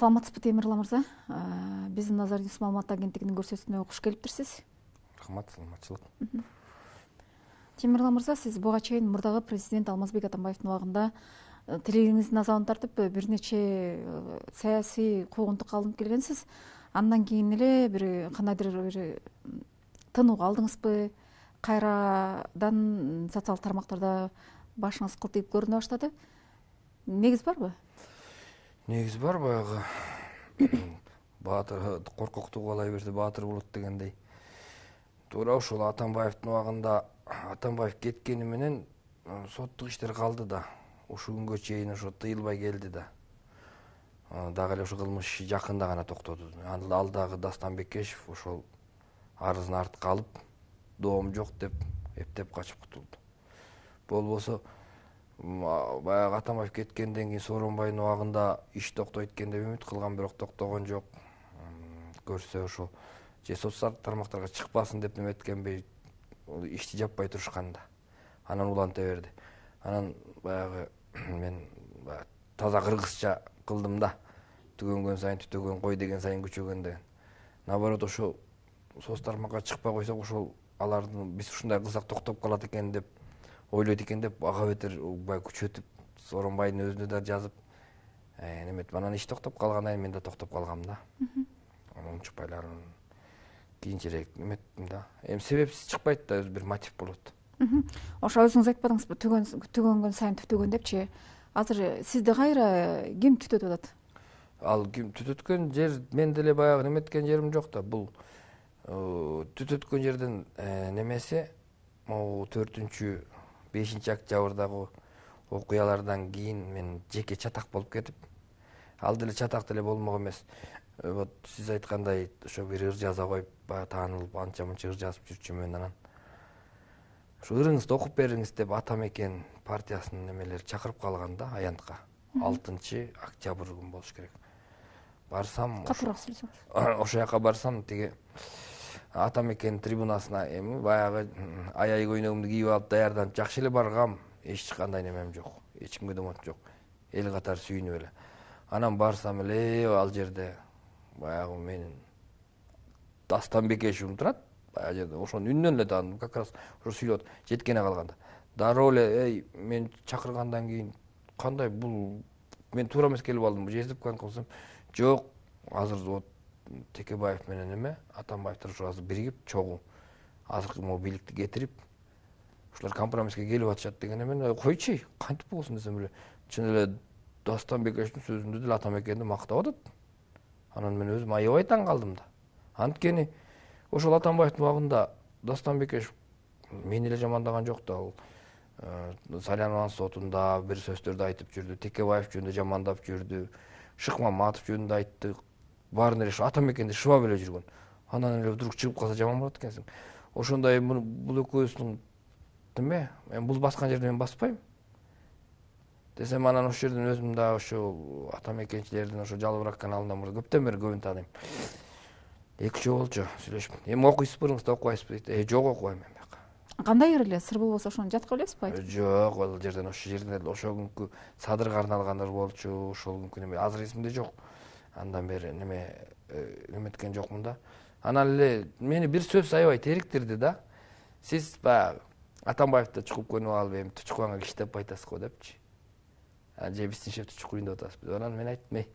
саламатсызбы темірлан мырза э, біздің назар ньюс маалымат агенттігінің көрсөтүүсүнө куш келип рахмат саламатчылык темірлан мырза сіз буга чейин мурдагы президент алмазбек атамбаевдин убагында э, тилегиңиздин азабын тартып э, бир нече саясий куугунтукка алынып келгенсиз андан кийин эле бир кандайдыр бир тынууга алдыңызбы кайрадан социалдык тармактарда башыңыз кылтыйып көрүнө баштады негиз барбы негіз бар баяғы батыр қорқықты қуалай берді батыр болады дегендей тура ошол атамбаевдин убагында атамбаев кеткени менен э, соттук иштер калды да ушул күнгө чейин ошо тыйылбай келди да э, дагы эле ушу кылмыш иши жакында гана токтоду ал дагы дастан бекешев ошол арызын артка алып доом жок деп эптеп качып кутулду болбосо баягы атамбаев кеткенден кийин сооронбайдын убагында иш токтойт экен деп үмүт кылгам бирок токтогон жок көрсө ошо же соц тармактарга чыкпасын деп неметкенби ишти жаппай турушкан да анан уланта берди анан баягы мен баягы таза кыргызча кылдым да түгөнгөн сайын түтөгөн кой деген сайын күчөгөн деген наоборот ошо соц тармакка чыкпай койсок ошол алардын биз ушундай кылсак токтоп калат экен деп ойлойт экен деп ага бетер баягы күчөтүп сооронбайдын өзүнө да жазып неметип анан иш токтоп калгандан кийин мен да токтоп калгам да анан анан кийинчерээк эметтим да эми себепсиз чыкпайт да өзү бир мотив болот ошо өзүңүз айтпадыңызбы түгөнгөн сайын түптөгөн депчи азыр э, сизди кайра э, ким түтөтүп атат ал ким түтөткөн жер мен деле баягы неметкен жерим жок да бул э, түтөткөн жердин немеси могу төртүнчү бешинчи октябрдагы окуялардан кийин мен жеке чатак болуп кетип ал деле чатак деле болмок эмес э, вот сиз айткандай ошо бир ыр жаза коюп баягы таанылып анча мынча ыр жазып жүрчүмүн анан ушу ырыңызды окуп бериңиз деп ата мекен партиясынын нэмелери чакырып калган да аянтка алтынчы октябрь күнү болуш керек барсам какыраак сүйлөсөңүз ошол жака барсам тиги ата мекен трибунасына эми баягы аяй көйнөгүмдү кийип алып даярданып жакшы эле баргам эч кандай немем жок эч кимге домоту жок эл катары сүйүнүп эле анан барсам эле ал жерде баягы менин астанбекешевим турат баягы жерде ошонун үнүнөн эле тааныдым как раз ошо сүйлөп атып жеткене калганда дароо эле эй мени чакыргандан кийин кандай бул мен туура эмес келип алдым же эстеп кылсам жок азыр вот текебаев менен эме ушу азыр биригип чогуу азыркы могу бийликти кетирип ушулар компромисске келип атышат деген мен э, койчу кантип болсун десем эле чын эле дастан бекешовдун сөзүндө деле мекенди мактап атат анан мен өзүм аябай таң калдым да анткени ошол атамбаевдин убагында дастан бекешев мени эле жамандаган жок да ал э, салянованын сотунда бир сөздөрдү айтып жүрдү текебаев жөнүндө жамандап жүрдү шыкмаматов жөнүндө айтты баарын эле ушу ата мекенде шыбап эле жүргөн анан эле вдруг чыгып калса жаман болот экенсиң ошондо бул экөөбүздүн эме эми бул баскан жерде мен баспайм десем анан ошол жерден өзүм дагы ушул ата мекенчилердин ошо жалбырак каналында мур көптөн бери көбүн тааныйм эки үчөө болчу сүйлөшүп эми окуйсузбу ырыңызды окубайсызбы дейт э, жок окубайм мен б кандай ыр эле сыр болбосо ошону жатка билесизби айтып жок ал жерден ошол жерден ошол күнкү садырга арналгандар болчу ошол күнкү неме азыр эсимде жок андан бери неме эметкен жокмун да анан эле мени бир сөз аябай териктирди да сиз баягы атамбаевди чукуп көнүп алып эми киши киштеп айтасыз го депчи же биздин шефти чукуйюн деп атасызбы анан мен айттым эй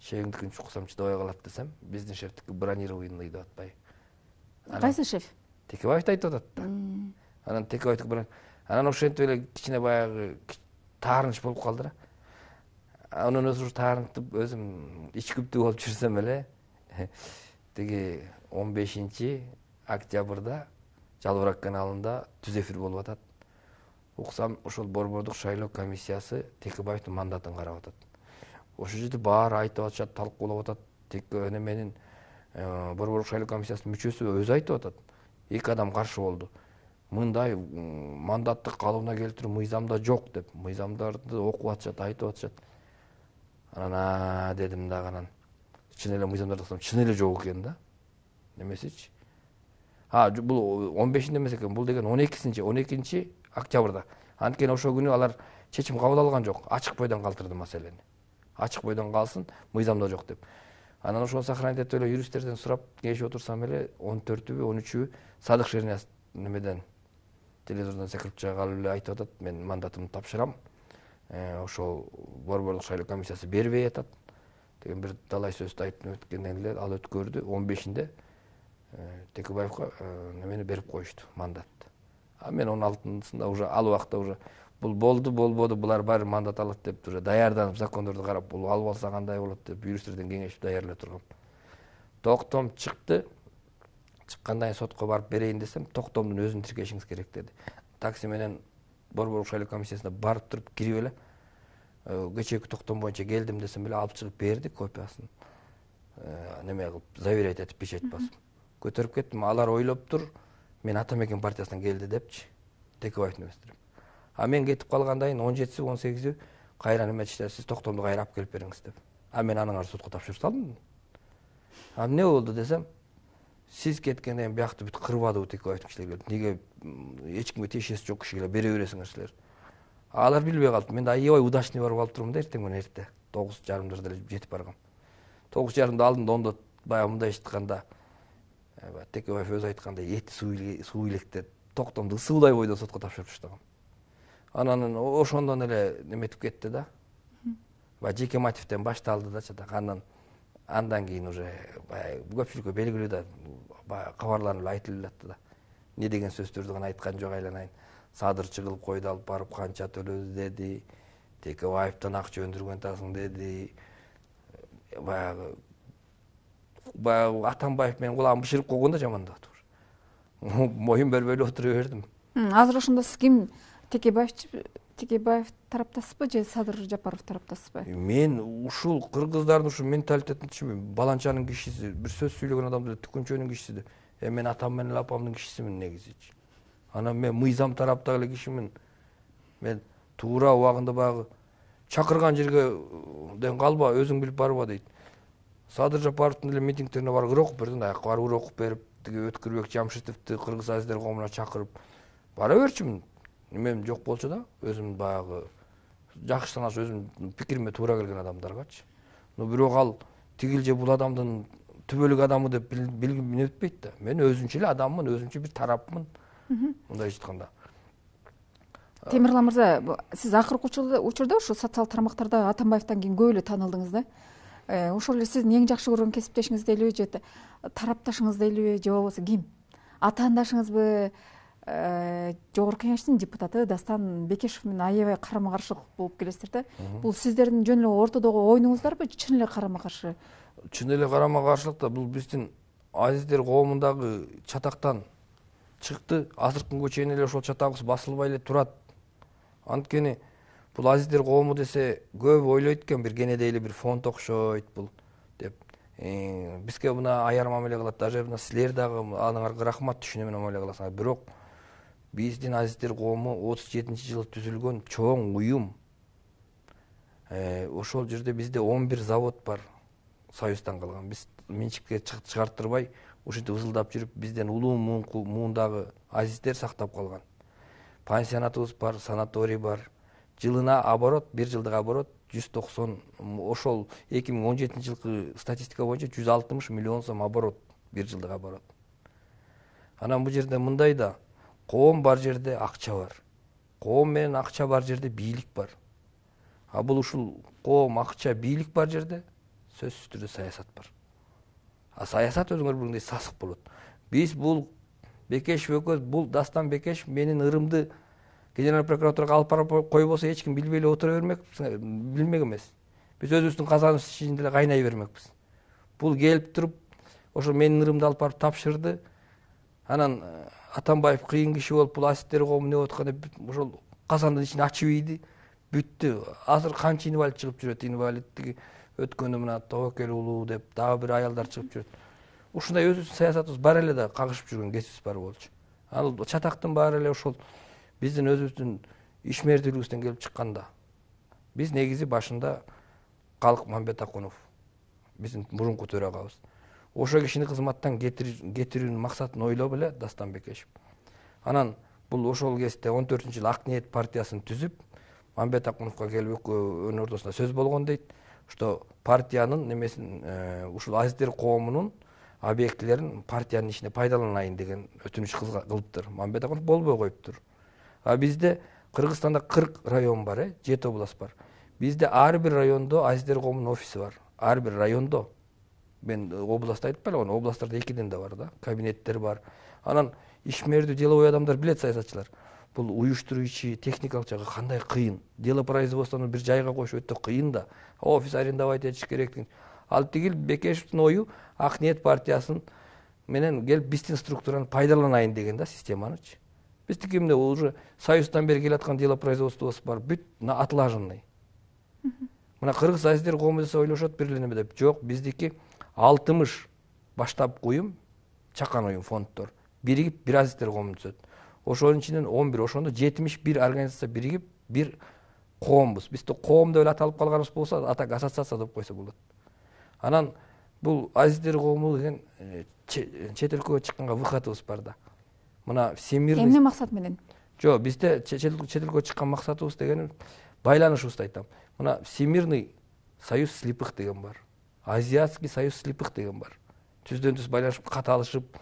шегиңдикин чукусам чыдабай калат десем биздин шефтики бронированный деп атпайбы кайсы шеф текебаевди айтып атат да анан текебаевдики анан ошентип эле кичине баягы таарыныч болуп калды да анын өзү таарынтып өзүм күптүү болуп жүрсөм эле тиги он бешинчи октябрда жалбырак каналында түз эфир болуп атат уксам ошол борбордук шайлоо комиссиясы текебаевдин мандатын карап атат ошол жерде баары айтып атышат талкуулап атат эне менин борбордук шайлоо комиссиясынын мүчөсү өзү айтып атат эки адам каршы болду мындай мандатты калыбына келтирүү мыйзамда жок деп мыйзамдарды окуп атышат айтып атышат анана дедим дагы анан чын эле мыйзамдарды ыксам чын эле жок экен да немесечи а бул он бешинде эмес экен бул деген он экисинчи он экинчи октябрда анткени ошол күнү алар чечим кабыл алган жок ачык бойдон калтырды маселени ачык бойдон калсын мыйзамда жок деп анан ошону сохранить этип эле юристтерден сурап кеңешип отурсам эле он төртүбү он үчүбү садык шернияз немеден телевизордон чыга калып эле айтып атат мен мандатымды тапшырам ошол э, борборлук шайлоо комиссиясы бербей атат деген бир талай сөздү айтып өткөндөн эле ал өткөрдү он бешинде э, текебаевга э, немени берип коюшту мандатты а мен он алтысында уже ал убакта уже бул болду болбоду булар баары мандат алат деп уже даярданып закондорду карап бул алып алса кандай болот деп юристтерден кеңешип даярдап тургам токтом чыкты чыккандан кийин сотко барып берейин десем токтомдун өзүн тиркешиңиз керек деди такси менен борбордук шайлоо комиссиясына барып туруп кирип эле э, кечээки токтом боюнча келдим десем эле алып чыгып берди копиясын э, неме кылып заверять этип печать басып көтөрүп кеттим алар ойлоптур мен ата мекен партиясынан келди депчи текебаевдин өзү деп а мен кетип калгандан кийин он жетиси он сегизи кайра неметишти сиз токтомду кайра алып келип бериңиз деп а мен анын сотко тапшырып салдым а эмне болду десем сіз кеткеннен кейін бияқты бүйтіп кырбадыбы вот такой айтып кишилер келді неге ешкімге тешесі жоқ кишилер бере бересиңер сілер алар билбей калды мен да аябай удачный барып алып турмун да эртең менен эрте тогуз жарымдарда эле жетип баргам тогуз жарымды да ондо баягы мындай айтканда текебаев өзү айткандай эти суу деп токтомду ысуудай бойдон сотко тапшырып таштагам анан ошондон эле неметип кетти да баягы жеке мотивден башталды да так анан андан кейін уже баягы көпчүлүккө белгилүү да баягы кабарланып эле айтылып атты да эмне деген сөздөрдү гана айткан жок айланайын садырчы кылып койду алып барып канча төлөдү деди текебаевден акча өндүргөн атасың деди баягы баягы атамбаев менин кулагымды бышырып койгон да жамандап атып моюн бербей эле отура бердим азыр ошондо сиз ким текебаевчи текебаев тараптасызбы же садыр жапаров тараптасызбы э, мен ушул кыргыздардын ушул менталитетин түшүнбөйм баланчанын кишиси бир сөз сүйлөгөн адам деле түкүнчөнүн кишиси деп э мен атам менен эле апамдын кишисимин негизичи анан мен мыйзам тараптагы эле кишимин мен туура убагында баягы чакырган жерге э, ден калба өзүң билип барба дейт садыр жапаровдун деле митингтерине барып ырок бердим аякка барып ырок берип тиги өткүрбек жамшитовду кыргыз азиздер коомуна чакырып бара берчүмүн мен жоқ болчу да өзүм баягы жакшы санашы өзүм пикириме туура келген адамдаргачы но бирок ал тигил же бул адамдын түбөлүк адамы деп билгим да мен өзүнчө эле адаммын өзүнчө бир тарапмын мындайча айтканда темирлан мырза сиз акыркы учурда ушу социалдык тармактарда атамбаевдан кийин көп эле таанылдыңыз да э, ошол эле сиздин эң жакшы көргөн кесиптешиңиз делиби же тарапташыңыз делиби же болбосо ким атаандашыңызбы Э, жогорку кеңештин депутаты дастан бекешев менен аябай карама каршылык болуп келесиздер да бул сиздердин жөн эле ортодогу оюнңуздарбы чын эле карама каршы чын эле карама каршылык да бул биздин азиздер коомундагы чатактан чыкты азыркы күнгө чейин эле ошол чатагыбыз басылбай эле турат анткени бул азиздер коому десе көбү ойлойт экен бир кенедей эле бир фонд окшойт бул деп э, бизге мына аяр мамиле кылат даже мына силер дагы анаңарга рахмат түшүнүү менен мамиле кыласыңар бирок биздин азиздер коому отуз жетинчи жылы түзүлгөн чоң уюм э, ошол жерде бизде он бир завод бар союздан калган биз менчикке чыгарттырбай ушинтип ызылдап жүрүп бизден улуу муундагы азиздер сактап калган пансионатыбыз бар санаторий бар жылына оборот бир жылдык оборот жүз токсон ошол эки миң он жетинчи жылкы статистика боюнча жүз алтымыш миллион сом оборот бир жылдык оборот анан бул жерде мындай да қоғам бар жерде ақша бар қоғам мен ақша бар жерде бийлик бар а бұл ушул қоғам ақша бийлик бар жерде сөзсіз түрде саясат бар а саясат өзүңөр билгендей сасык болот биз бул бекешев экөөбүз бул дастан бекешев менин ырымды генеральный прокуратурага алып барып коюп болсо эч ким билбей эле отура бермек билмек эмес биз өзүбүздүн казаныбыз ичинде эле кайнай бермекпиз бул келип туруп ошо менин ырымды алып барып тапшырды анан э, атамбаев кыйын киши болуп бул аситтер коому эмне болуп атканы ошол казандын ичин ачып ийди бүттү азыр канча инвалид чыгып жүрөт инвалиддиги өткөндө мына тобокел уулу деп дагы бир аялдар чыгып жүрөт ушундай өзүбүздүн саясатыбыз бар эле да кагышып жүргөн кесибиз бар болчу ал чатактын баары эле ошол биздин өзүбүздүн ишмердүүлүгүбүздөн келип чыккан да биз негизи башында калык мамбет акунов биздин мурунку төрагабыз Ошо кишини кызматтан кетирүүнүн максатын ойлоп эле бекешев анан бул ошол кезде он төртүнчү жылы ак ниет партиясын түзүп мамбет акуновго келип экөөнүн ортосунда сөз болгон дейт что партиянын немесин э, ушул азиздер коомунун объектилерин партиянын ишине пайдаланайын деген өтүнүч кылыптыр мамбет акунов болбой коюптур а бизде кыргызстанда кырк район бар э жети область бар бизде ар бир райондо азиздер коомунун офиси бар ар бир райондо мен областты айтып келе оны областтарда экиден да бар да кабинеттер бар анан ишмердүү деловой адамдар билет саясатчылар бул уюштуруучий техникалык жагы кандай кыйын дело производствону бир жайга коюш өтө кыйын да офис арендовать этиш керек ал тигил бекешевдин ою ак ниет партиясын менен келип биздин структураны пайдаланайын деген да системанычы биздики эмне уже союздан бери келаткан дело производствобуз бар бүт мына отлаженный мына кыргыз азиздер коому десе ойлошот бир эле неме деп жок биздики алтымыш баштапкы уюм чакан уюм фонддор биригип бир биразиттер коомун түзөт ошонун ичинен он бир ошондо жетимиш бир организация биригип бир коомбуз бизде коом деп эле аталып калганыбыз болсо атак ассоциация деп койсо болот анан бул азиздер коому деген э, чет өлкөгө чыкканга выходыбыз бар да мына всемирный эмне максат менен жок бизде чет өлкөгө чыккан максатыбыз дегеним байланышыбызды айтам мына всемирный союз слепых деген бар азиатский союз слепых деген бар түздөн түз байланышып каталышып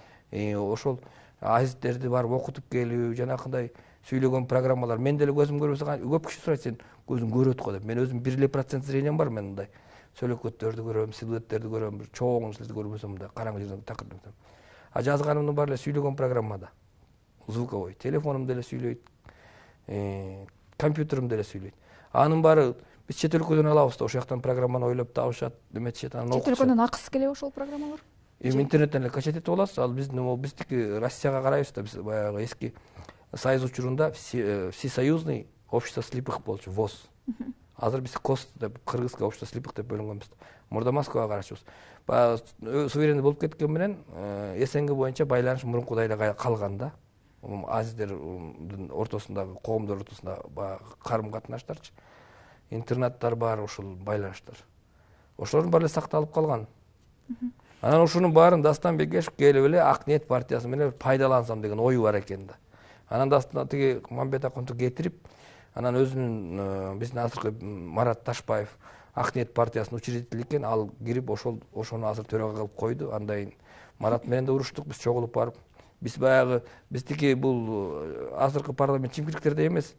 ошол азиттерди барып окутуп келүү жанакындай сүйлөгөн программалар мен деле көзүм көрбөсө көп киши сурайт сен көзүң көрөт го деп мен өзүм бир эле процент зрением бар мен мындай сөлөкөттөрдү көрөм силуэттерди көрөм бир чоң нерселерди көрбөсөм мындай караңгы жерден такыр а жазганымдын баары эле сүйлөгөн программада звуковой телефонум деле сүйлөйт э, компьютерим деле сүйлөйт анын баары биз чет өлкөдөн алабыз да ошол жактан программаны ойлоп табышат эеметишет анан чет өлкөдөн акысыз келеби ошол программалар эми интернеттен эле качать этип аласыз ал биздин мог биздики россияга карайбыз да биз баягы эски союз учурунда э, всесоюзный общество слепых болчу воз азыр биз кос деп кыргызское общество слепых деп бөлүнгөнбүз мурда москвага карачубуз баягы э, суверенный болуп кеткени менен э, снг боюнча байланыш мурункудай эле калган да азиздердин ортосундагы коомдор ортосундагы баягы карым катнаштарчы интернаттар бар ушул байланыштар ошолордун баары эле сакталып калган анан ушунун баарын дастан бекешев келип эле ак ниет партиясы менен пайдалансам деген ою бар экен да анан дастан тиги мамбет акуновду кетирип анан өзүнүн э, биздин азыркы марат ташбаев ак ниет партиясынын учредители экен ал кирип ошол ошону азыр төрага кылып койду андан кийин марат менен да уруштук биз чогулуп барып биз баягы биздики бул э, азыркы парламент чимкириктердей эмес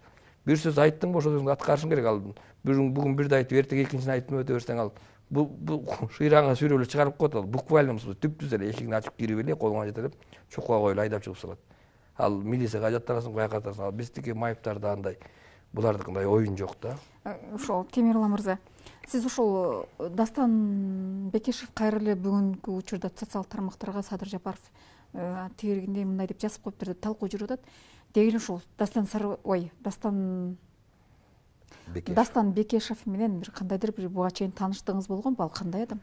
бір сөз айттың ба ошол сөзіңді аткарышың керек ал бүгүн бирди айтып ертең экинчини айтып өте берсең ал бул бул шыйранга сүйрөп эле чыгарып коет ал буквально түп түз эле эшигиңди ачып кирип эле колуңа жетелеп чокуга коюп эле айдап чыгып салат ал милицияга жаттарасың қоя тартасың ал биздики майыптарда андай булардыкындай оюн жок да ошол ә, темирлан мырза сиз ошол э, дастан бекешев кайра эле бүгүнкү учурда социалдык тармактарга садыр жапаров э, тегерегинде мындай деп жазып коюптур деп талкуу жүрүп атат дегелі жол дастан ой дастан Бекеш. дастан бекешев менен бір қандайдыр бір буга чейин тааныштыгыңыз болгон ал кандай адам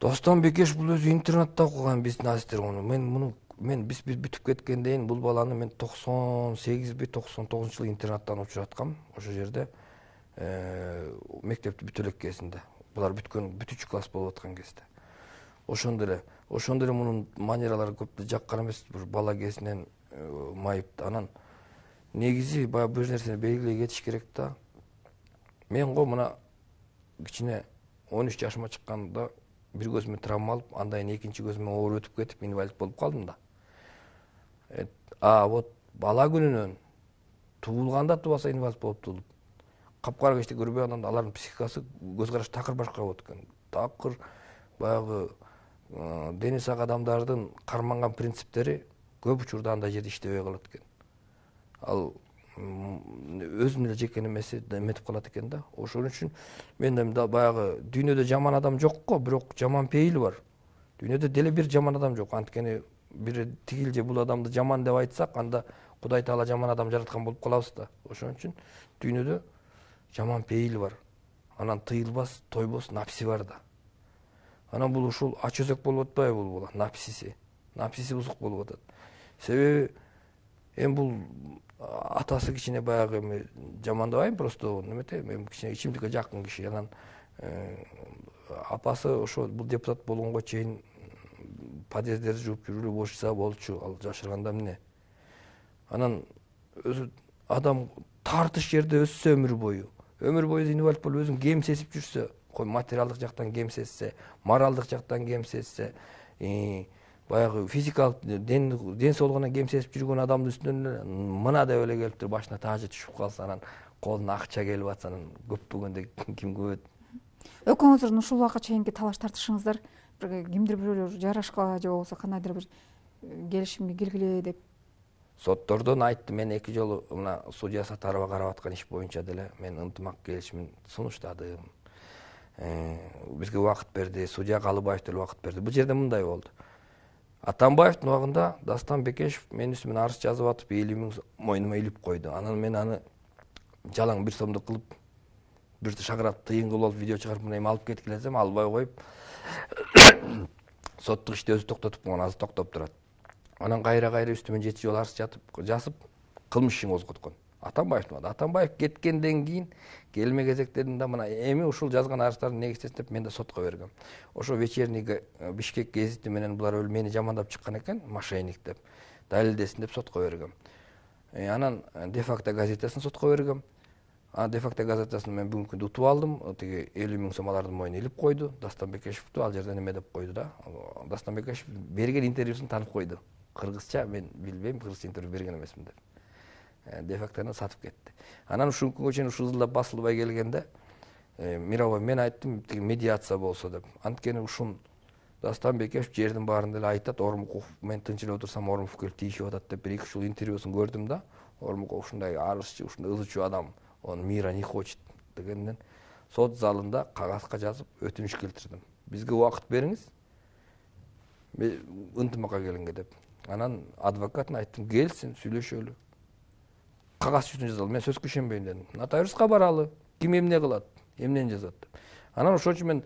дастан бекешев бул өзү интернатта окуган биздин асистер оны мен муну мен биз бүтүп кеткенден бул баланы мен токсон сегизби токсон тогузунчу жылы интернаттан учураткам ошол жерде э, мектепти бүтө элек кезинде булар бүткөн бүтүүчү класс болуп аткан кезде ошондо эле ошондо эле мунун манералары көп жаккан эмес бир бала кезинен Э, майып анан негизи баягы бир нерсени белгилей кетиш керек да мен го мына кичине он үч жашыма чыкканда бир көзүмө травма алып андан кийин экинчи көзүмө оор өтүп кетип инвалид болуп калдым да а вот бала күнүнөн туулганда тубаса инвалид болуп туулуп капкара кечте көрбөй анан алардын психикасы көз карашы такыр башка болот экен такыр баягы э, денис сак адамдардын карманган принциптери көп учурда андай жерде иштебей калат экен ал өзүнүн эле жеке немеси эметип калат экен да ошон үчүн мен эми баягы дүйнөдө жаман адам жок го бирок жаман пейил бар дүйнөдө деле бир жаман адам жок анткени бир тигил же бул адамды жаман деп айтсак анда кудай таала жаман адам жараткан болуп калабыз да ошон үчүн дүйнөдө жаман пейил бар анан тыйылбас тойбос напси бар да анан бул ушул ач өзөк болуп атпайбы бул бала напсиси напсиси бузук болуп атат себеби эми бул атасы кичине баягы эми жамандабайм просто немете эми кичине ичимдикке жакын киши анан апасы ошо бул депутат болгонго чейин подъезддерди жууп эле болушса болчу ал жашырганда эмне анан өзү адам тартыш жерде өссө өмүр бою өмүр бою инвалид болуп өзүн сезип жүрсө материалдык жактан сезсе моралдык жактан сезсе баягы физикалык ден, ден кемсесип жүргөн адамдын үстүнөн деп эле келиптир башына таажы түшүп калса анан колуна акча келип атса анан көппөгөндө ким көбөт экөөңүздөр ушул убакка чейинки талаш тартышыңыздар бир кимдир бирөөлөр жарашкыла же болбосо кандайдыр бир келишимге келгиле деп соттордон айтты мен эки жолу мына судья сатарова карап аткан иш боюнча деле мен ынтымак келишимин сунуштадым э, бизге убакыт берди судья калыбаев деле убакыт берди бул жерде мындай болду атамбаевдин убагында дастан бекешев менин үстүмөн арыз жазып атып элүү миң мойнума илип койду анан мен аны жалаң бир сомдук кылып бир шагырап тыйын кылып алып видео чыгарып мына эми алып кеткиле десем албай коюп соттук ишти өзү токтотуп койгон азыр токтоп турат анан кайра кайра үстүмөн жети жолу арыз жазып кылмыш ишин козготкон атамбаев атамбаев кеткенден кейін келме кезектерін мына эми ушул жазган арыздардын неге деп мен да сотко бергем ошо вечерний э, бишкек гезити менен булар мени жамандап чыккан экен мошенник деп далилдесин деп сотко бергем э, анан э, де факто газетасын сотко бергем анан де факто газетасын мен бүгүнкү күндө утуп алдым тиги элүү миң сом алардын мойнуна илип койду бекешевди ал жерде эме деп койду да бекешев берген интервьюсун таанып койду кыргызча мен билбейм кыргызча интервью берген эмесмин деп дефактарын сатып кетти анан күнгө чейин ушул басылбай келгенде мировой мен айттым тиги медиация болсо деп анткени ушун дастан бекешев жердин баарын деле айтат ормуков мен тынч эле отурсам ормуков келип тийишип атат деп бир эки үч жыл интервьюсун көрдүм да ормуков ушундай арызчы ушундай ызычуу адам он мира не хочет дегенден сот залында кагазга жазып өтүнүч келтирдим бизге убакыт бериңиз ынтымакка келинге деп анан адвокатына айттым келсин сүйлөшөлү қағаз жүзүндө жазалы мен сөзге ишенбейм дедім нотариусқа баралы кім эмне кылат эмнени жазат деп анан ошон үчүн мен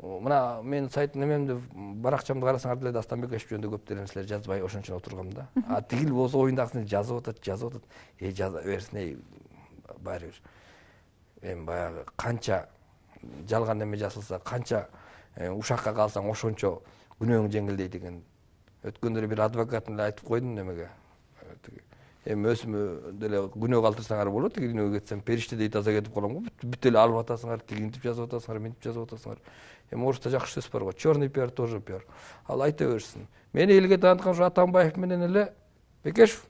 мына менин сайт немемди баракчамды карасаңар деле дастанбек бекешев жөнүндө көптөгөн нерселер жазбай ошон үчүн отургам да а тигил болсо оюндагысын жазып атат жазып атат э жаза берсин эй баары бир эми баягы канча жалган эме жазылса канча ушакка калсаң ошончо күнөөң жеңилдейт экен өткөндө бир адвокат эле айтып койдум немеге эми өзүмө деле күнөө калтырсаңар болот күнөөгө кетсем периште дейт аза кетип калам го бүт эле алып атасыңар тигинтип жазып атасыңар мынтип жазып атасыңар эми орусча жакшы сөз бар го черный пиар тоже пиар ал айта берсин мени элге тааныткан ушу атамбаев менен эле бекешев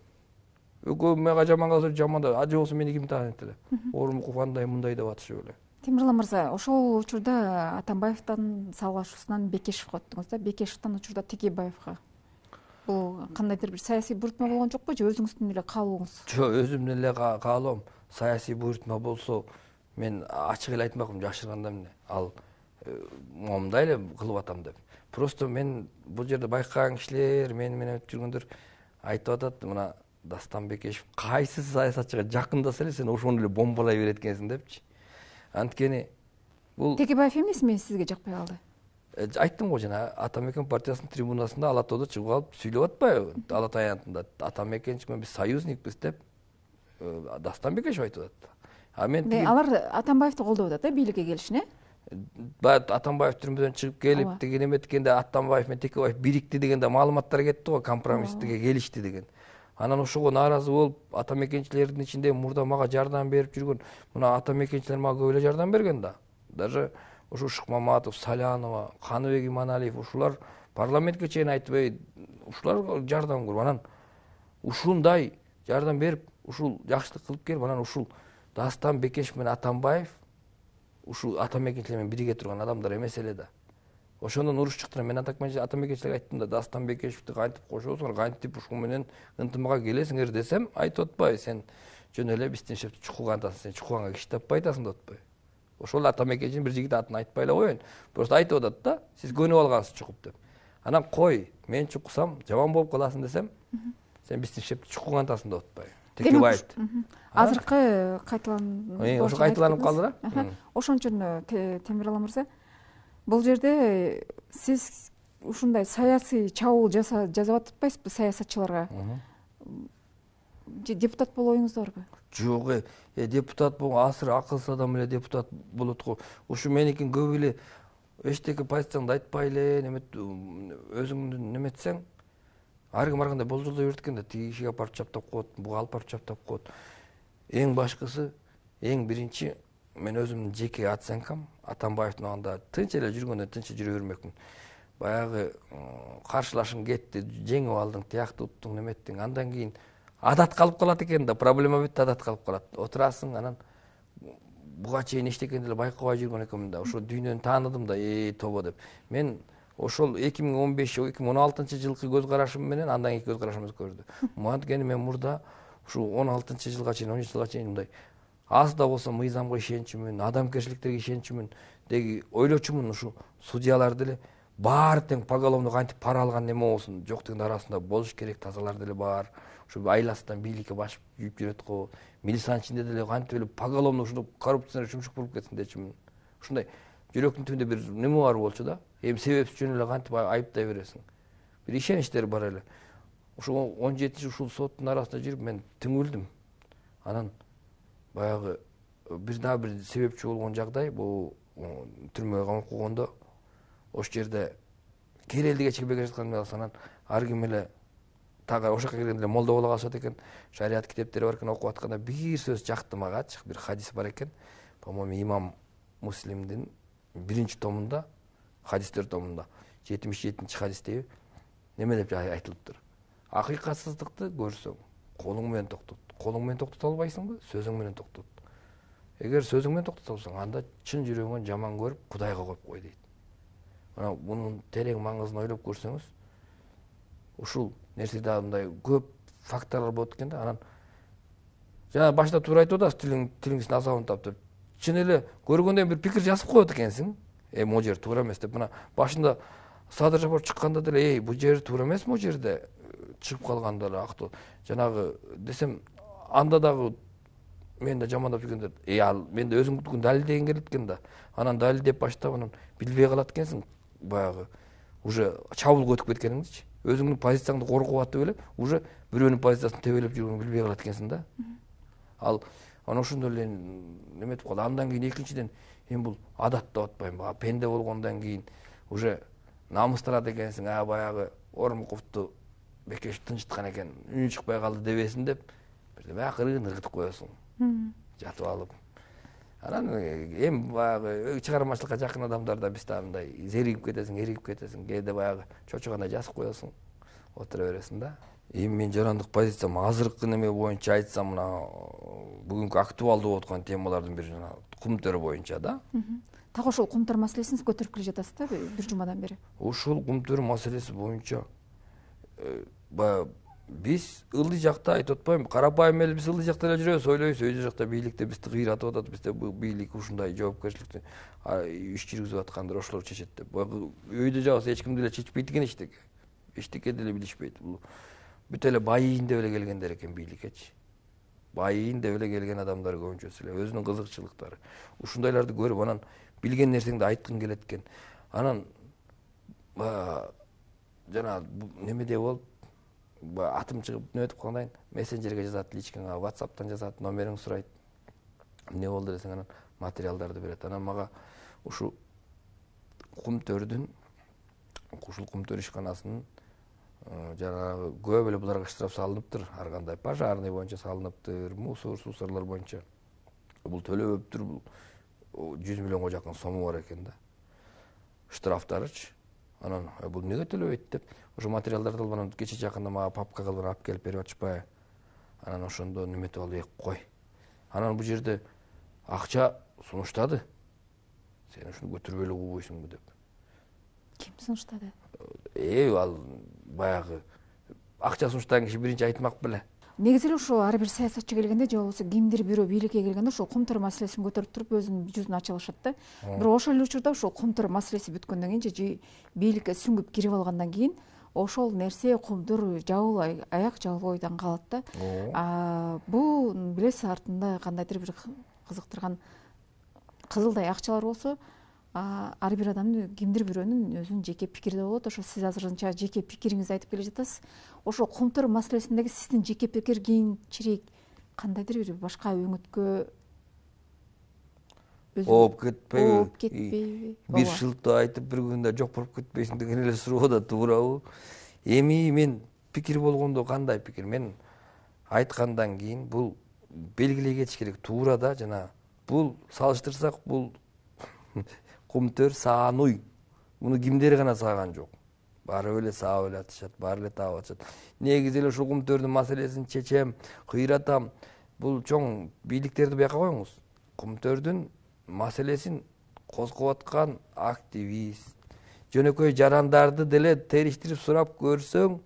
экөө мага жаман кылса жамандап же болбосо мени ким тааныйт эле орумуков андай мындай деп атышып эле темирлан мырза ошол учурда атамбаевдан салгылашуусунан бекешевге өттүңүз да бекешевден учурда текебаевга бул кандайдыр бир саясий буйртма болгон жокпу же өзүңүздүн эле каалооңуз жок өзүмдүн эле каалоом саясий буйртма болсо мен ачык эле айтмакмын жашырганда эмне ал момундай эле кылып атам деп просто мен бул жерде байкаган кишилер мени менен өтүп жүргөндөр айтып атат мына дастан бекешев кайсы саясатчыга жакындаса эле сен ошону эле бомбалай берет экенсиң депчи анткени бул текебаев эмес мен сизге жакпай калды Э, айттым ғой жаңа атамекен партиясының трибунасында алатауда шығып алып сөйлеп атпайбы алатай антында атамекенчикмин биз союзникпиз деп э, бекешев айтып атат а мен алар атамбаевди колдоп атат э бийликке э баягы атамбаев түрмөдөн чыгып келип деген эме атамбаев менен текебаев бирикти деген да маалыматтар кетти го компромисстиге келишти деген анан ошого нааразы болуп атамекенчилердин ичинде мурда мага жардам берип жүргөн мына атамекенчилер мага көп эле жардам берген да даже ушу шыкмаматов салянова каныбек иманалиев ушулар парламентке чейин айтпай ушуларга жардам көрүп анан ушундай жардам берип ушул жакшылык кылып келип анан ушул дастан бекешев менен атамбаев ушул ата мекенчилер менен бириге турган адамдар эмес эле да ошондон уруш чыкты мен ата мекенчилерге айттым да дастан бекешевди кантип кошосуңар кантип ушул менен ынтымакка келесиңер десем айтып атпайбы сен жөн эле биздин шеп чукугандасың сен чукуганга киши таппай атасың деп атпайбы ошол атамеке чейин бир жигит атын айтпай эле коеюн просто айтып атат да сиз көнүп алгансыз чукуп деп анан кой мен чукусам жаман болуп каласың десем сен биздин шепти чукуп атасың деп атпайбы текебаев азыркы кайталанып ошо кайталанып калды да ошон үчүн темирлан мырза бул жерде сиз ушундай саясий чабуул жасап атпайсызбы саясатчыларга же депутат болуу оюңузда жок эй э, депутат бол азыр акылсыз адам эле депутат болот го ушу меникин көпү эле эчтеке позицияңды айтпай эле өзүңдү неметсең ар ким ар кандай болжолдой берет экен да тиги кишиге алып барып чаптап коет буга алып барып чаптап коет эң башкысы эң биринчи мен өзүмдүн жеке оценкам атамбаевдин убагында тынч эле жүргөндө тынч жүрө бермекмин баягы каршылашың кетти жеңип алдың тияктуу уттуң неметтиң андан кийин адат қалып қалады екен да проблема бітті адат қалып қалады отырасың анан буга чейин эчтекени деле байкабай жүргөн экенмин да ошо дүйнөнү тааныдым да эй тобо деп мен ошол эки миң он беш эки миң он алтынчы жылкы көз карашым менен андан кийинки көз карашым өзгөрдү анткени мен мурда ушу он алтынчы жылга чейин он үч жылга чейин мындай аз да болсо мыйзамга ишенчүмүн адамгерчиликтерге ишенчүмүн деги ойлочумун ушу судьялар деле баары тең поголовно кантип пара алган неме болсун жок дегенде арасында болуш керек тазалар деле бар ушу айласынан бийликке башып жүйүп жүрөт го милициянын ичинде деле кантип эле поголовно ушуну коррупцияа шумшук болуп кетсин дечимин ушундай жүрөктүн түбүндө бир неме бар болчу да эми себепсиз жөн эле кантип айыптай бересиң бир ишеничтер бар эле ушу он жетинчи ушул соттун арасында жүрүп мен түңүлдүм анан баягы э, бир дагы бир себепчи болгон жагдай бул э, түрмөгө камап койгондо ошол жерде кирелдиге чыгып келе жатканымда анан ар ким эле тағы ошаққа келгенде молда бола калышат екен шариғат китептери бар екен оқып жатқанда бір сөз жақты маған шық бір хадис бар екен по моему имам муслимдин биринчи томунда хадистер томунда жетимиш жетинчи хадисте неме деп айтылыптыр ақиқатсыздықты көрсөң қолыңмен тоқтат қолыңмен тоқтата албайсың ба сөзіңменен тоқтат егер сөзіңмен тоқтата алсаң анда шын жүрегіңнен жаман көріп құдайға қойып қой дейді мына бұның терең маңызын ойлап көрсеңіз ушул нәрседе мындай көп факторлор болот экен да анан жана башында туура айтып атасыз тилиң тилиңиздин азабын тап деп чын эле көргөндөн бир пикир жазып коет экенсиң э могу жер туура эмес деп мына башында садыр жапаров чыкканда деле эй бул жер туура эмес могу жерде чыгып калган эле акту жанагы десем анда дагы мени да жамандап жүргөндөр эй ал мен да өзүңдүкүн далилдегиң келет экен да анан далилдеп баштап анан билбей калат экенсиң баягы уже чабуулга өтүп кеткениңдичи өзіңнің позицияңды қорғау атып өліп уже біреунің позициясын төбелеп жүргенін білмей қалады екенсің да ал ана үшін эле неме етіп андан кейін екіншіден мен бұл адат деп атпаймынбы пенде болғандан кейін уже намыстырады екенсің а баяғы орынқұловты бекешев тыншытқан екен үнү шықпай қалды дебесин деп бірдеме ақырын ырғытып қоясың жатып алып анан эми баягы э, чыгармачылыкка жакын адамдарда биз да мындай зеригип кетесиң эригип кетесиң кээде баягы чочугандай жазып коесуң отура бересиң да эми менин жарандык позициям азыркы неме боюнча айтсам мына бүгүнкү актуалдуу болуп аткан темалардын бири жана кум төр боюнча да так ошол кум төр маселесин сиз көтөрүп келе жатасыз да бир жумадан бери ушул кум төр маселеси боюнча э, баягы биз ылдый жакта айтып атпаймынбы карапайым эл биз ылдый жакта эле жүрөбүз ойлойбуз өй жакта бийликте бизди кыйратып атат бизде бийлик ушундай жоопкерчиликти иш жүргүзүп аткандыр ошолор чечет деп баягы өйдө жалгыз эч ким деле чечпейт экен эчтеке эчтеке деле билишпейт бул бүт эле байыйын деп эле келгендер экен бийликкечи байыйын деп эле келген адамдар көбүнчөсү эле өзүнүн кызыкчылыктары ушундайларды көрүп анан билген нерсеңди айткың келет экен анан жанагы немеде болуп атым шығып не өтіп қалғаннан кейін мессенджерге жазады личкаңа ватсаптан жазады номеріңді сұрайды не болды десең анан материалдарды береді анан мага ушу кум төрдүн ушул кум төр ишканасынын э, жанагы көп эле буларга штраф салыныптыр ар кандай пожарный боюнча салыныптыр мусор сусорлор боюнча бул төлөбөптүр бул жүз миллионго жакын сому бар экен да штрафтарычы анан э, бул эмнеге төлөбөйт деп ошо материалдарды алып анан кече жакында мага папка кылып алып келип берип атышпайбы анан ошондо неметип алып эки кой анан бул жерде акча сунуштады сен ушуну көтөрүп эле койбойсуңбу деп ким сунуштады э ал баягы акча сунуштаган киши биринчи айтмак беле негизи эле ушул ар бир саясатчы келгенде же болбосо кимдир бирөө бийликке келгенде ушул кумтөр маселесин көтөрүп туруп өзүнүн жүзүн ача алышат да бирок ошол эле учурда ушул кумтөр маселеси бүткөндөн кийин же бийликке сүңгүп кирип алгандан кийин ошол нерсе кумдур жабылбай аяк жабылбойдан калат да бул билесиз артында кандайдыр бир кызыктырган кызылдай акчалар болсо ар бир адамдын кимдир бирөөнүн өзүнүн жеке пикири да болот ошо сиз азырынча жеке пикириңизди айтып келе жатасыз ошо комтор маселесиндеги сиздин жеке пикир кийинчерээк кандайдыр бир башка өңүткө ооп кетпейби ооп кетпейби бир шылтоо айтып бир күндө жок болуп кетпейсиң деген эле суроо да туурабы эми мен пикир болгондо кандай пикир мен айткандан кийин бул белгилей кетиш керек туура да жана бул салыштырсак бул кумтөр саануй муну кимдер гана сааган жок баары эле саап эле атышат баары эле таап атышат негизи эле ушул кумтөрдүн маселесин чечем кыйратам бул чоң бийликтерди бияка коюңуз кумтөрдүн маселесин козгоп аткан активист жөнөкөй жарандарды деле териштирип сурап көрсөң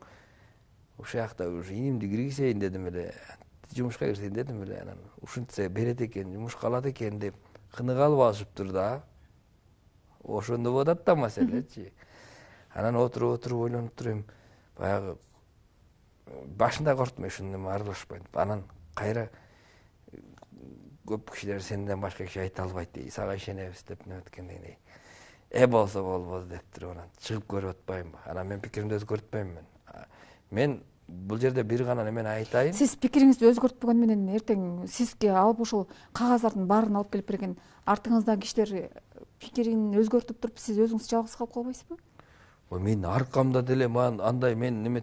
ушул жакта уже инимди киргизейин дедим эле жумушка кирсейин дедим эле анан ушинтсе берет экен жумушка алат экен деп кыныга алып алышыптыр да ошондо болуп атат да маселечи анан отуруп отуруп ойлонуп туруп эми баягы башында корктум мен эме аралашпайм деп анан кайра көп кишилер сенден башка киши айта албайт и сага ишенебиз деп неметкендедей э болсо болбоду деп туруп анан чыгып көрүп атпаймынбы анан мен пикиримди өзгөртпөйм мен мен бул жерде бир гана емени айтайын сиз пикириңизди өзгөртпөгөн менен эртең сизге алып ушул кагаздардын баарын алып келип берген артыңыздагы кишилер пикирин өзгөртүп туруп сиз өзүңүз жалгыз калып калбайсызбы ой менин аркамда деле маан андай мен неме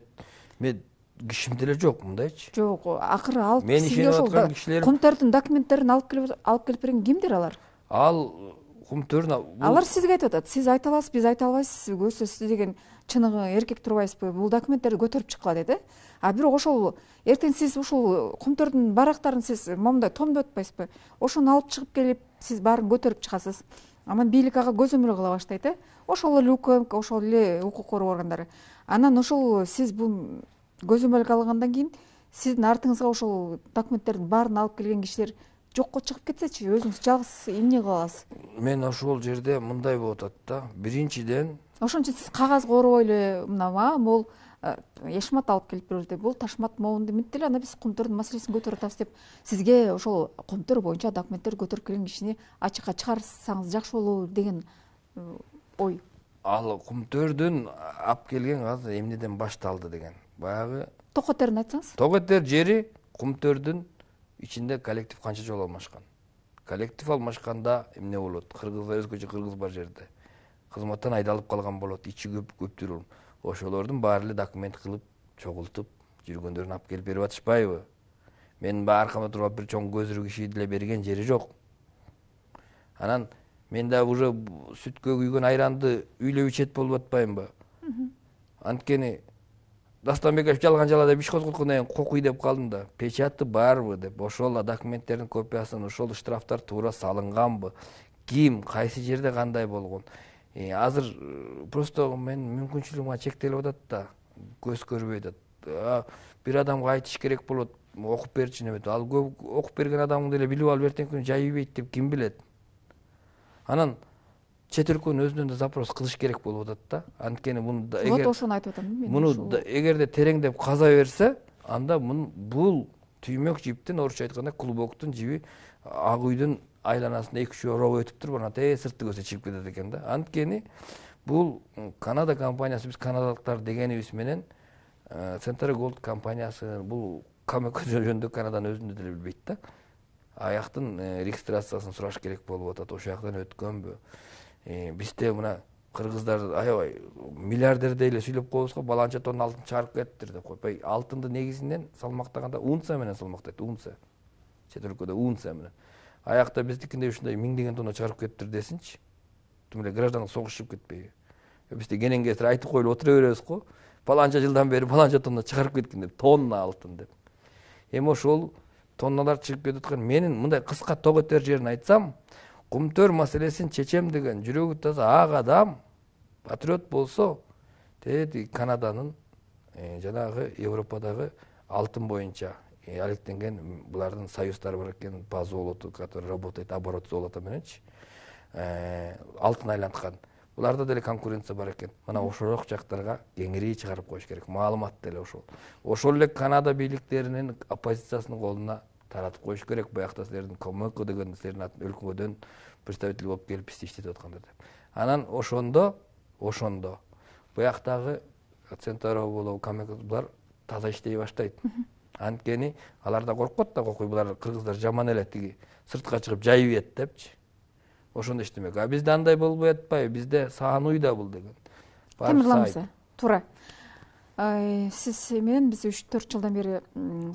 мен кишим деле жок мындайчы жок акыры алып мен ишенип аткан кишилер кумтөрдүн документтерин алып келип алып келип берген кимдер алар ал кумтөрдүн алар сизге айтып атат сиз айта аласыз биз айта албайбыз көрсө сиз деген чыныгы эркек турбайсызбы бул документтерди көтөрүп чыккыла дейт э а бирок ошол эртең сиз ушул кумтөрдүн барактарын сиз момундай томдоп атпайсызбы ошону алып чыгып келип сиз баарын көтөрүп чыгасыз анан бийлик ага көзөмөл кыла баштайт э ошол эле укмк ошол эле укук коргоо органдары анан ошол сиз бул көзөмөлгө алгандан кийин сиздин артыңызга ошол документтердин баарын алып келген кишилер жокко чыгып кетсечи өзүңүз жалгыз эмне кыла аласыз мен ошол жерде мындай болуп атат да биринчиден ошон үчүн сиз кагаз коробой эле мына амо эшмат алып келип келипбирбиздип бул ташмат моунду минтти эле анда биз кумтөрдүн маселесин көтөрүп атабыз деп сизге ошол кумтөр боюнча документтерди көтөрүп келген кишини ачыкка чыгарсаңыз жакшы болоу деген э, ой ал кумтөрдүн алып келген азыр эмнеден башталды деген баягы ток этерин айтсаңыз токо этер жери кумтөрдүн ичинде коллектив канча жолу алмашкан коллектив алмашканда эмне болот кыргызда өзгөчө кыргыз бар жерде кызматтан айдалып калган болот ичи көп көпкөпт ошолордун баары эле документ кылып чогултуп жүргөндөрүн алып келип берип атышпайбы менин баягы аркамда бир чоң көзүрү киши деле берген жери жок анан мен дагы уже сүткө күйгөн айранды үйлөп ичет болуп атпаймынбы анткени дастанбеков жалган жала деп иш козготкондон кийин кокуй деп калдым да печати барбы деп ошол документтердин копиясын ошол штрафтар туура салынганбы ким кайсы жерде кандай болгон азыр просто мен мүмкүнчүлүгүм чектелип атат да көз көрбөй атат бир адамга айтыш керек болот окуп берчи деп ал көп окуп берген адамын деле билип алып эртеңки күнү жай ийбейт деп ким білет? анан чет өлкөнүн өзүнөн да запрос кылыш керек болуп атат да анткени муну вот ошону айтып атам мен муну эгерде тереңдеп каза берсе анда бул түймөк жиптин орусча айтканда клубоктун жиби ак үйдүн айланасында эки үчөө ооба өтүп туруп анан тээ сыртты көзө чыгып кетет экен да анткени бул канада компаниясы биз канадалыктар дегенибиз менен центр голд компаниясы бул камк жөнүндө канаданын өзүндө деле билбейт да аяктын регистрациясын сураш керек болуп атат ошол жактан өткөнбү бизде мына кыргыздар аябай миллиардердей эле сүйлөп коебуз го баланча тонна алтын чыгарып кетиптир деп коюп алтынды негизинен салмактаганда унция менен салмактайт унция чет өлкөдө унция менен аякта биздикиндей ушундай миңдеген тонна чыгарып кетиптир десинчи тим эле граждандык согуш чыгып кетпейби э, бизде кенен кесир айтып коюлуп отура беребиз го паланча жылдан бери паланча тонна чыгарып кеткен деп тонна алтын деп эми ошол тонналар чыгып кетип аткан менин мындай кыска ток этер жерин айтсам кумтөр маселесин чечем деген жүрөгү таза ак адам патриот болсо тээ канаданын э, жанагы европадагы алтын боюнча Э, алектенген булардын союздары бар экен по золоту который работает оборот золото мененчи э, алтын айланткан буларда деле конкуренция бар экен мына ошолк жактарга кеңири чыгарып коюш керек маалымат деле ошол ошол эле канада бийликтеринин оппозициясынын колуна таратып коюш керек биякта силердин комеко деген силердин өлкөдөн представитель болуп келип бизди иштетип аткандар деп анан ошондо ошондо бияктагы центо болобу булар таза иштей баштайт анткени алар да коркот да кокуй булар кыргыздар жаман эле тиги сыртка чыгып жайып ийет депчи ошондо иштемек а бизде андай болбой атпайбы бизде саануй да бул деген темирлан мырза туура сиз менен биз үч төрт жылдан бери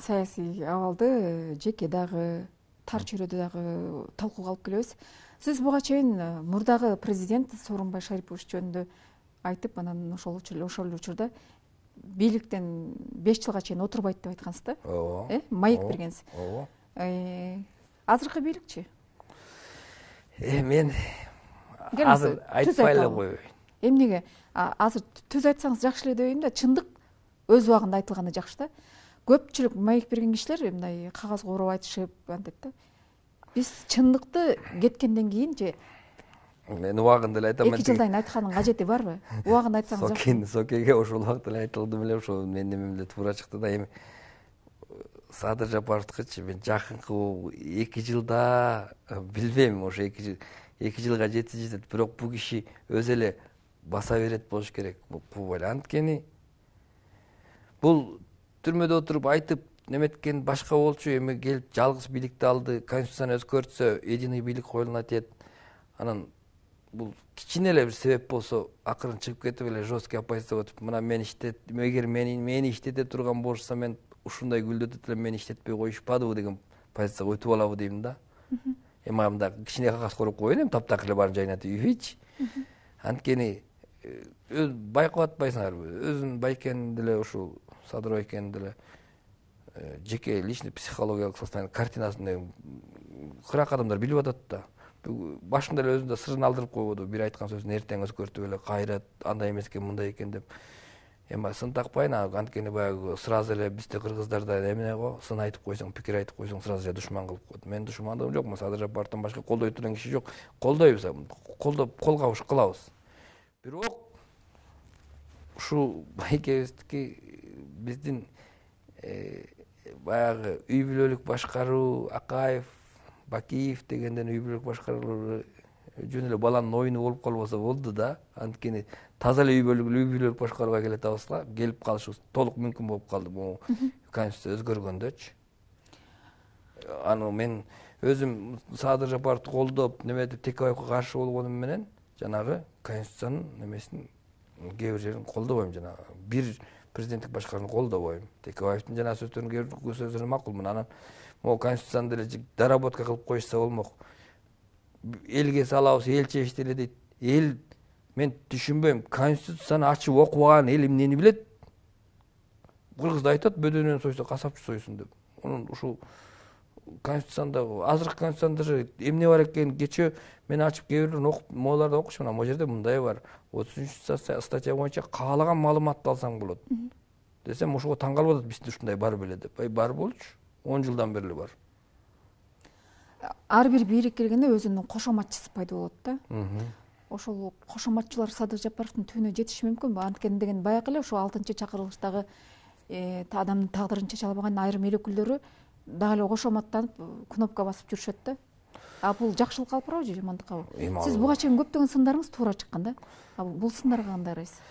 саясий абалды э, жеке дагы тар чөйрөдө дагы талкууга алып келебиз сиз буга чейин э, мурдагы президент сооронбай шарипов жөнүндө айтып анан ошол ошол учурда бийликтен беш жылға чейин отурбайт деп айткансыз да ооба э маек бергенсиз ооба э, азыркы бийликчи э, мен азыр айтпай эле коеюн эмнеге азыр түз айтсаңыз жакшы эле деп да чындык өз убагында айтылганы жакшы да көпчүлүк маек берген кишилер э, мындай кагазга уруп айтышып антет да биз чындыкты кеткенден кийин же мен убагында эле айтам эки жылдан кийин айтканың кажети барбы убагын айтсаңыз жок кийин сокеге ошол убакта эле айтылдым эле ошо менин эмем деле туура чыкты да эми садыр жапаровдукычы мен жакынкы эки жылда билбейм ошо эки жыл эки жылга жети жетет бирок бул киши өзү эле баса берет болуш керек кууп эле анткени бул түрмөдө отуруп айтып неметкен башка болчу эми келип жалгыз бийликти алды конституцияны өзгөртсө единый бийлик колуна тиет анан бул кичине эле бир себеп болсо акырын чыгып кетип эле жесткий оппозиция болуп мына мен иштет эгер мени мени иштете турган болушса мен ушундай гүлдөтөт эле мени иштетпей коюшпадыбы деген позицияга өтүп алабы дейм да эми анда кичине кагаз короп коеюн эми таптакыр эле баарын жайнатып ийбейчи анткени байкап атпайсыңарбы өзүнүн байкенин деле ушул садыр байкенин деле жеке личный психологиялык состояние картинасын кыраак адамдар билип атат да башында эле өзүнө сырын алдырып койбоду бир айткан сөзүн эртең өзгөртүп эле кайрат андай эмес экен мындай экен деп эми сын такпайын анткени баягы сразу эле бизде кыргыздарда эмне го сын айтып койсоң пикир айтып койсоң сразу эле душман кылып коет менин душмандыгым жок садыр жапаровдон башка колдой турган киши жок колдойбуз колдоп кол кабыш кылабыз бирок ушул байкебиздики биздин э, баягы үй бүлөлүк башкаруу акаев бакиев дегенден үй бүлөлүк башкаруу жөн эле баланын оюну болуп калбаса болду да анткени таза эле үй үй бүлөлүк башкарууга келе атабызга келип калышыбыз толук мүмкүн болуп калды могу конституция өзгөргөндөчү аны мен өзүм садыр жапаровду колдоп неметип текебаевге каршы болгонум менен жанагы конституциянын немесин кээ бир жерин колдобойм жанагы бир президенттик башкарууну колдобойм текебаевдин жанагы сөздөрүн кээ бир сөздөрүн макулмун анан ол конституцияны деле доработка кылып коюшса болмок элге салабыз эл чечти эле дейт эл мен түшүнбөйм конституцияны ачып окубаган эл эмнени билет кыргызда айтат бөдөнөнү сойсо касапчы сойсун деп анан ушул конституциядагы азыркы конституцияда же эмне бар экен кечээ мен ачып кээ бирлерин окуп могуларды окушмун мына могул жерде мындай бар отуз үчүнчү статья боюнча каалаган маалыматты алсаң болот десем ошого таң калып атат биздин ушундай бар беле деп ай бар болчу 10 жылдан берлі бар ар бир бийлик келгенде өзүнүн кошоматчысы пайда болот да ошол кошоматчылар садык жапаровдун түбүнө жетиши мүмкүнбү анткени деген баягы эле ушу алтынчы чакырылыштагы э, адамдын тагдырын чече албаган айрым эл өкүлдөрү дагы эле кошоматтанып кнопка басып жүрүшөт да а бул жакшылыкка алып барабы же жамандыккабы сиз буга чейин көптөгөн сындарыңыз туура чыккан да а бул сындарга кандай карайсыз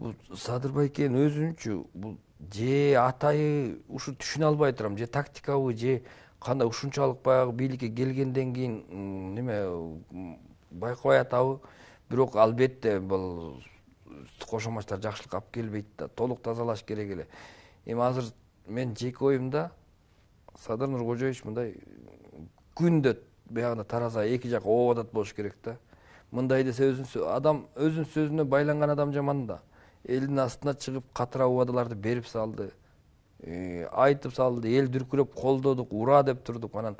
бул садыр байкенин өзүнчү бул же атайы ушу түшүнө албай турам же тактикабы же кандай ушунчалык баягы бийликке келгенден кийин неме байкабай атабы бирок албетте бул кошомачтар жакшылык алып келбейт да толук тазалаш керек эле эми азыр мен жеке оюмда Садыр нуркожоевич мындай күндө баягына тараза эки жак ооп атат болуш керек да мындай десе өзүн адам өзүнүн сөзүнө байланган адам жаман да елдің астына шығып катыра убадаларды беріп салды айтып салды ел дүркіреп колдодук ура деп турдук анан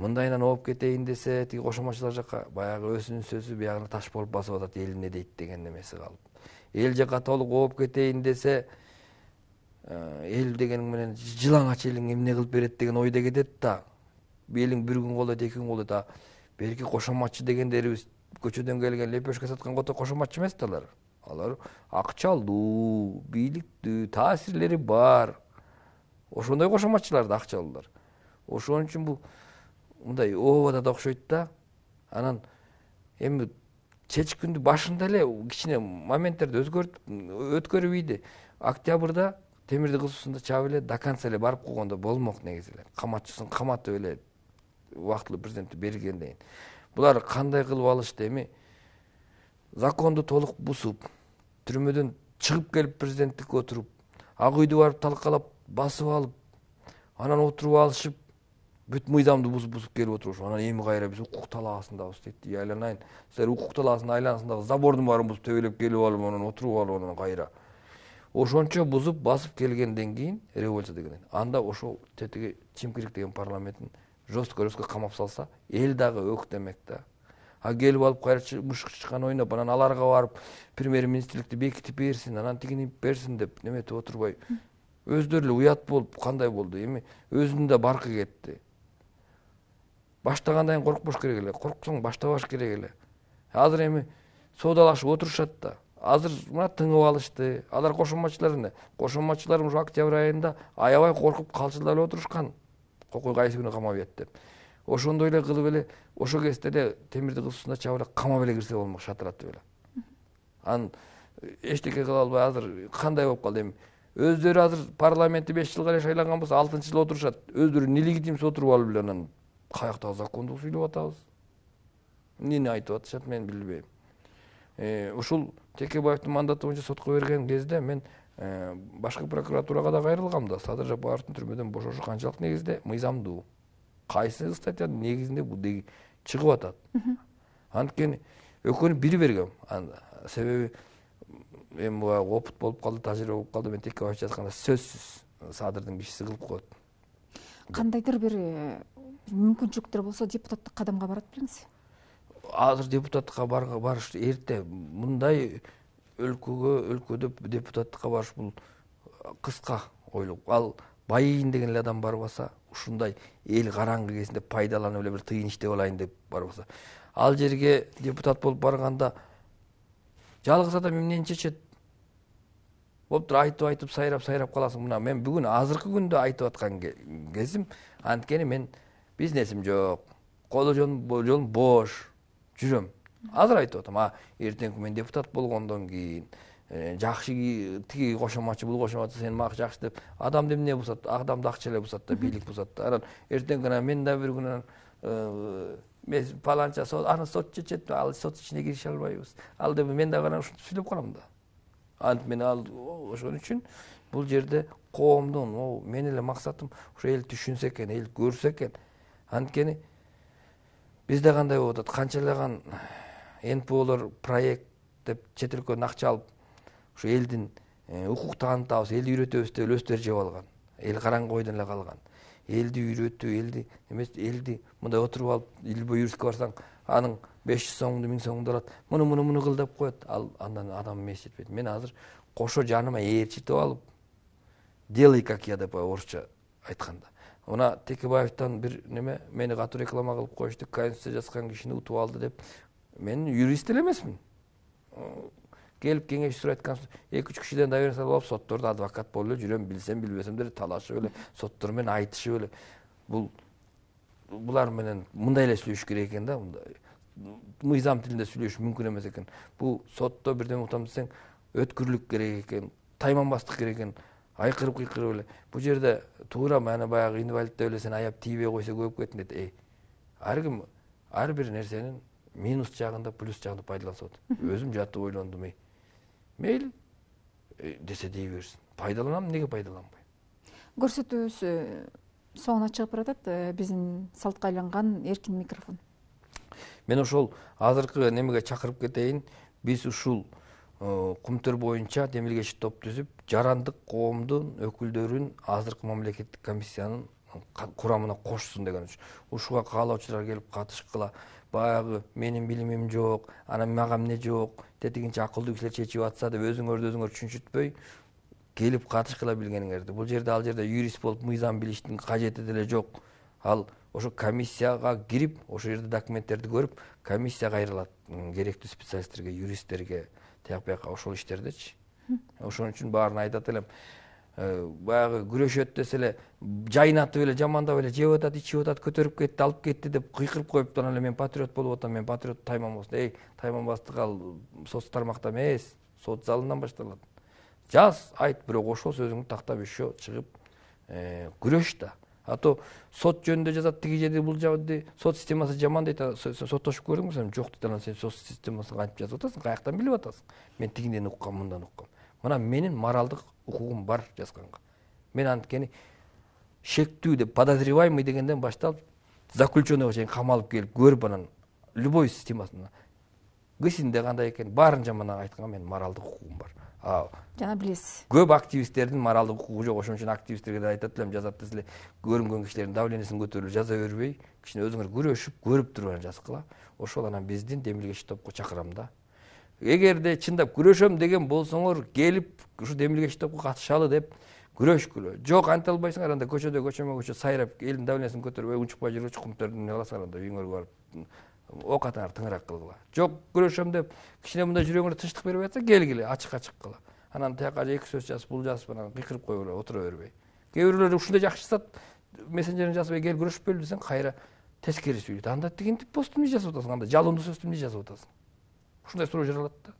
мындайынан ооп кетейин десе тиги кошомачылар жака баягы өзүнүн сөзү биягына таш болуп басып атат эл эмне дейт деген немеси калып эл жака толук ооп кетейин десе эл ә, дегениң менен жылаңач элиң эмне кылып берет деген ойда кетет да элиң бир күн колдойт эки күн колдойт а берки кошоматчы дегендерибиз көчөдөн келген лепешка саткан кошоматчы эмес да алар алар акчалуу бийликтүү таасирлери бар ошондой кошоматчылар да акчалуулар ошон үчүн бул мындай обада да окшойт да анан эми чечкиндүү башында эле кичине моменттерди өзгөртүп өткөрүп ийди октябрда темирди кызуусунда чап эле до конца эле барып койгондо болмок негизи эле каматчысын каматып эле убактылуу президентти бергенден кийин булар кандай кылып алышты эми законду толук бузуп түрмөдөн чыгып келип президенттикке отуруп ак үйдү барып талкалап басып алып анан отуруп алышып бүт мыйзамды бузуп бузуп келип отурушуп анан эми кайра биз укук талаасындабыз дейт айланайын силер укук талаасынын айланасындагы забордун баарын бузуп төбелеп келип алып анан отуруп алып анан кайра ошончо бузуп басып келгенден кийин революция деген анда ошол тетиги чимкирик деген парламентин жестко жестко камап салса эл дагы демек да а келип алып кайра мышык чычкан ойноп анан аларга барып премьер министрликти бекитип берсин анан тигинип берсин деп неметип отурбай өздөрү эле уят болуп кандай болду эми өзүнүн да баркы кетти баштагандан кийин коркпош керек эле корксоң баштабаш керек эле азыр эми соодалашып отурушат да азыр мына тыңып алышты алар кошоматчылар эмне кошоматчылар ушу октябрь айында аябай коркуп калчылдап эле отурушкан кокуй кайсы күнү камап ийет деп ошондой эле кылып эле ошол кезде эле темирди кыз чаап чабып эле камап эле кирсе болмок шатыратып эле анан эчтеке кыла албай азыр кандай болуп калды эми өздөрү азыр парламентти беш жылга эле шайланган болсо алтынчы жыл отурушат өздөрү нелегитимсиз отуруп алып эле анан каякта закондук сүйлөп атабыз эмнени айтып атышат мен билбейм э, ушул текебаевдин мандаты боюнча сотко берген кезде мен э, башкы прокуратурага да кайрылгам да садыр жапаровдун түрмөдөн бошошу канчалык негизде мыйзамдуу кайсы статьянын негизинде бул чыгып атат анткени экөөнү бири бергем себеби эми баягы опыт болуп калды тажрыйба болуп калды мен текебаев башып сөзсүз садырдын кишиси кылып коет кандайдыр бир мүмкүнчүлүктөр болсо депутаттык кадамга барат белеңиз азыр депутаттыкка барыш эрте мындай өлкөгө өлкөдө депутаттыкка барыш бул кыска ойлуу ал байыйын деген эле адам бар болса ушундай эл караңгы кезинде пайдаланып эле бир тыйын иштеп алайын деп бар ал жерге депутат болуп барганда жалгыз адам эмнени чечет болуптур айтып айтып сайрап сайрап каласың мына мен бүгүн азыркы күндө айтып аткан кезим анткени мен бизнесим жок колу жолум бош жүрөм азыр айтып атам а эртеңки мен депутат болгондон кийин Э, жакшы тиги кошоматчы бул кошоматчы сен макы жакшы деп адамды эмне бузат адамды акча эле бузат да бийлик бузат да анан эртең күнү мен да бир күнү э, мен паланча сот аны сот чечет ал сот ичине кирише албайбыз ал деп мен дагы анан ушинтип сүйлөп калам да антип мен ал ошон үчүн бул жерде коомдун могу менин эле максатым ушу эл түшүнсө экен эл көрсө экен анткени бизде кандай болуп атат канчалаган нполор проект деп чет өлкөдөн акча алып ушу элдин э, укук танытабыз элди үйрөтөбүз деп эле өздөрү жеп алган эл караңгы ойдон эле калган элди үйрөтүү элди эмес элди мындай отуруп алып любой юристке барсаң анын беш жүз сомуңду миң сомуңду алат муну муну муну кыл деп коет ал андан адам эмес жетпейт мен азыр кошо жаныма ээрчитип алып делай как я деп орусча айтканда мына текебаевтан бир неме мени катуу реклама кылып коюшту конституция жазган кишини утуп алды деп мен юрист деле эмесмин келип кеңеш сурайт эки үч кишиден да алып алып соттордо адвокат болуп эле жүрөм билсем билбесем деле талашып эле соттор менен айтышып эле бул булар менен мындай эле сүйлөшүш керек экен да мыйзам тилинде сүйлөшүш мүмкүн эмес экен бул сотто бирдеме утам десең өткүрлүк керек экен тайманбастык керек экен айкырып кыйкырып эле бул жерде туура мына баягы инвалид деп эле сен аяп тийбей койсо көбөйүп кеттин дейт эй ар ким ар бир нерсенин минус жагында плюс жагында пайдаланса атат өзүм жатып ойлондум эй мейлі десе дей берсін пайдаланамын неге пайдаланбаймын көрсөтүүбүз соңуна чыгып баратат биздин салтка айланган эркин микрофон мен ошол азыркы немеге чакырып кетейин биз ушул э, кумтөр боюнча демилгечи топ түзүп жарандык коомдун өкүлдөрүн азыркы мамлекеттик комиссиянын курамына кошсун үчүн ушуга каалоочулар келип катышкыла баягы менин билимим жок анан мага эмне жок тетигинче акылдуу кишилер чечип атса деп өзүңөрдү өзүңөр чүнчүтпөй келип катышкыла билгениңерди бул жерде ал жерде юрист болуп мыйзам билиштин кажети деле жок ал ошо комиссияга кирип ошол жерде документтерди көрүп комиссия кайрылат керектүү специалисттерге юристтерге тияк бияка ошол иштердечи ошон үчүн баарына айтат элем Э, баягы күрөшөт десе эле жайнатып эле жамандап эле жеп атат ичип атат көтөрүп кетти алып кетти деп кыйкырып коюп анан эле мен патриот болуп атам мен патриот болсун эй тайманбастык ал соц тармакта эмес сот залынан башталат жаз айт бирок ошол сөзүңдү тактап еще чыгып э, күрөш да а то сот жөнүндө жазат тиги жерде бул жерде сот системасы жаман дейт соттошуп көрдүңбү сен жок дейт анан сен сот системасын кантип жазып атасың каяктан билип атасың мен тигинден уккам мындан уккам мына менің моралдық құқығым бар жазғанға мен анткени шектүү деп подозреваемый дегенден башталып заключенныйға чейин камалып келип көрүп анан любой системасына гсинде кандай экенин баарын жаман айтканга менин моралдык укугум бар жана билесиз көп активисттердин моралдык укугу жок ошон үчүн активисттерге да айтат элем жазат десе эле көрүнгөн кишилердин давлениясын көтөрүп жаза бербей кичине өзүңөр күрөшүп көрүп туруп анан жазгыла ошол анан биздин демилгечи топко чакырам да де чындап күрөшөм деген болсоңор келип ушу демилгеч топко катышалы деп күрөшкүлө жок анте албайсыңар анда көчөдө көчөмө көчө сайрап элдин давлениясын көтөрүп унчукпай жүргүчү кумтөрдү эмне кыласыңар анда үйүңөргө барып ок атаңар тыңыраак кылгыла жок күрөшөм деп кичине мындай жүрөгүңөр тынчтык бербей атса келгиле ачык ачык кыла анан тияка эки сөз жазып бул жазып анан кыйкырып эле отура бербей кээ бирөөлөр ушундай жакшы жазат мессенджерин жазбай келип күрөшүп десең кайра тескери сүйлөйт анда тигинтип посту эмне жазып атасың анда жалындуу сөздү эмне жазып атасың ушундай суроо жаралат да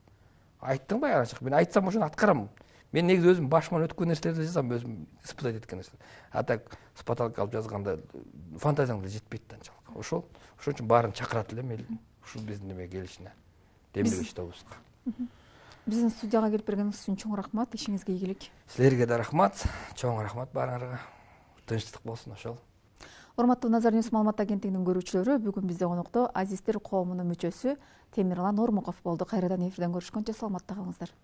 айттың баягы мен айтсам ошону аткарам мен негизи өзүм башыман өткөн нерселерди жазам өзүм испытать эткен нерселер а так с потолка алып жазганда э, фантазияң деле жетпейт да анчалык ошол ошон үчүн баарын чакырат элем эл ушул биздин эмеге келишине дембелге штобузга биздин студияга келип бергениңиз үчүн чоң рахмат ишиңизге ийгилик силерге да рахмат чоң рахмат баарыңарга тынчтык болсун ошол урматтуу назар ньюс маалымат агенттигинин көрүүчүлөрү бүгүн бизде конокто азиздер коомунун мүчөсү темирлан ормуков болды қайрадан эфирден көрүшкөнчө саламатта қалыңыздар